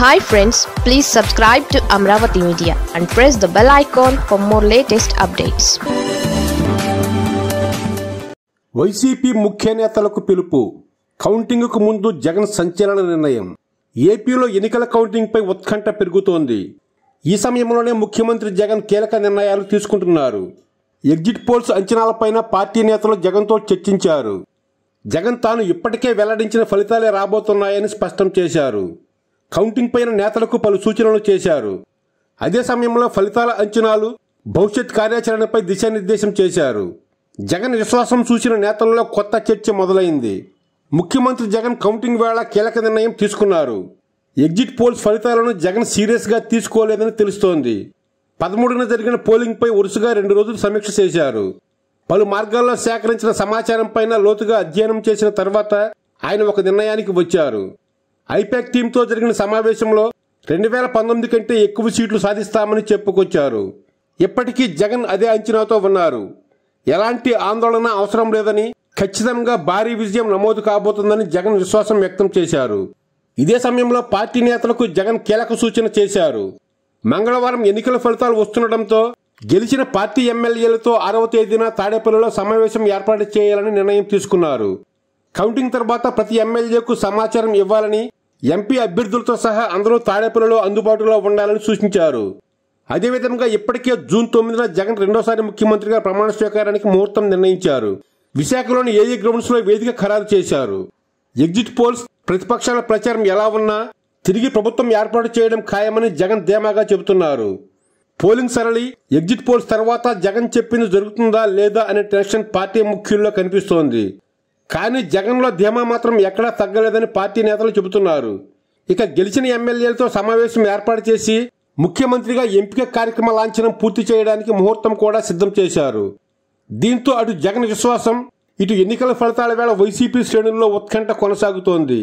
hi friends please subscribe to Amaravati media and press the bell icon for more latest updates YCP ముఖ్య నేతలకు పిలుపు కౌంటింగ్కు ముందు జగన్ సంచలన నిర్ణయం ఏపీలో ఎన్నికల కౌంటింగ్పై ఉత్కంఠ పెరుగుతోంది ఈ సమయంలోనే ముఖ్యమంత్రి జగన్ కీలక నిర్ణయాలు తీసుకుంటున్నారు ఎగ్జిట్ పోల్స్ అంచనాలపైన పార్టీ నేతలు జగన్తో చర్చించారు జగన్ తాను ఇప్పటికే వెల్లడించిన ఫలితాలే రాబోతున్నాయని స్పష్టం చేశారు కౌంటింగ్ పైన నేతలకు పలు సూచనలు చేశారు అదే సమయంలో ఫలితాల అంచనాలు భవిష్యత్ కార్యాచరణపై దిశానిర్దేశం చేశారు జగన్ విశ్వాసం సూచిన నేతల్లో కొత్త చర్చ మొదలైంది ముఖ్యమంత్రి జగన్ కౌంటింగ్ వేళ కీలక నిర్ణయం తీసుకున్నారు ఎగ్జిట్ పోల్స్ ఫలితాలను జగన్ సీరియస్గా తీసుకోలేదని తెలుస్తోంది పదమూడున జరిగిన పోలింగ్పై వరుసగా రెండు రోజులు సమీక్ష చేశారు పలు మార్గాల్లో సేకరించిన సమాచారం పైన లోతుగా అధ్యయనం చేసిన తర్వాత ఆయన ఒక నిర్ణయానికి వచ్చారు ఐపాక్ టీంతో జరిగిన సమావేశంలో రెండు వేల పంతొమ్మిది కంటే ఎక్కువ సీట్లు సాధిస్తామని చెప్పుకొచ్చారు ఇప్పటికీ జగన్ అదే అంచనాతో ఉన్నారు ఎలాంటి ఆందోళన అవసరం లేదని ఖచ్చితంగా భారీ విజయం నమోదు కాబోతుందని జగన్ విశ్వాసం వ్యక్తం చేశారు ఇదే సమయంలో పార్టీ నేతలకు జగన్ కీలక సూచన చేశారు మంగళవారం ఎన్నికల ఫలితాలు వస్తుండటంతో గెలిచిన పార్టీ ఎమ్మెల్యేలతో ఆరవ తేదీన తాడేపల్లిలో సమావేశం ఏర్పాటు చేయాలని నిర్ణయం తీసుకున్నారు కౌంటింగ్ తర్వాత ప్రతి ఎమ్మెల్యేకు సమాచారం ఇవ్వాలని ఎంపీ అభ్యర్థులతో సహా అందరూ తాడేపల్లిలో అందుబాటులో ఉండాలని సూచించారు అదేవిధంగా ఇప్పటికే జూన్ తొమ్మిదిన జగన్ రెండోసారి ముఖ్యమంత్రిగా ప్రమాణ స్వీకారానికి ముహూర్తం నిర్ణయించారు విశాఖలోని ఏఏ గ్రౌండ్స్లో వేదిక ఖరారు చేశారు ఎగ్జిట్ పోల్స్ ప్రతిపక్షాల ప్రచారం ఎలా ఉన్నా తిరిగి ప్రభుత్వం ఏర్పాటు చేయడం ఖాయమని జగన్ ధీమాగా చెబుతున్నారు పోలింగ్ సరళి ఎగ్జిట్ పోల్స్ తర్వాత జగన్ చెప్పింది జరుగుతుందా లేదా అనే టెన్షన్ పార్టీ ముఖ్యుల్లో కనిపిస్తోంది కానీ జగన్లో ధీమా మాత్రం ఎక్కడా తగ్గలేదని పార్టీ నేతలు చెబుతున్నారు ఇక గెలిచిన ఎమ్మెల్యేలతో సమావేశం ఏర్పాటు చేసి ముఖ్యమంత్రిగా ఎంపిక కార్యక్రమ లాంఛనం పూర్తి చేయడానికి ముహూర్తం కూడా సిద్ధం చేశారు దీంతో అటు జగన్ విశ్వాసం ఇటు ఎన్నికల ఫలితాల వేళ వైసీపీ శ్రేణుల్లో ఉత్కంఠ కొనసాగుతోంది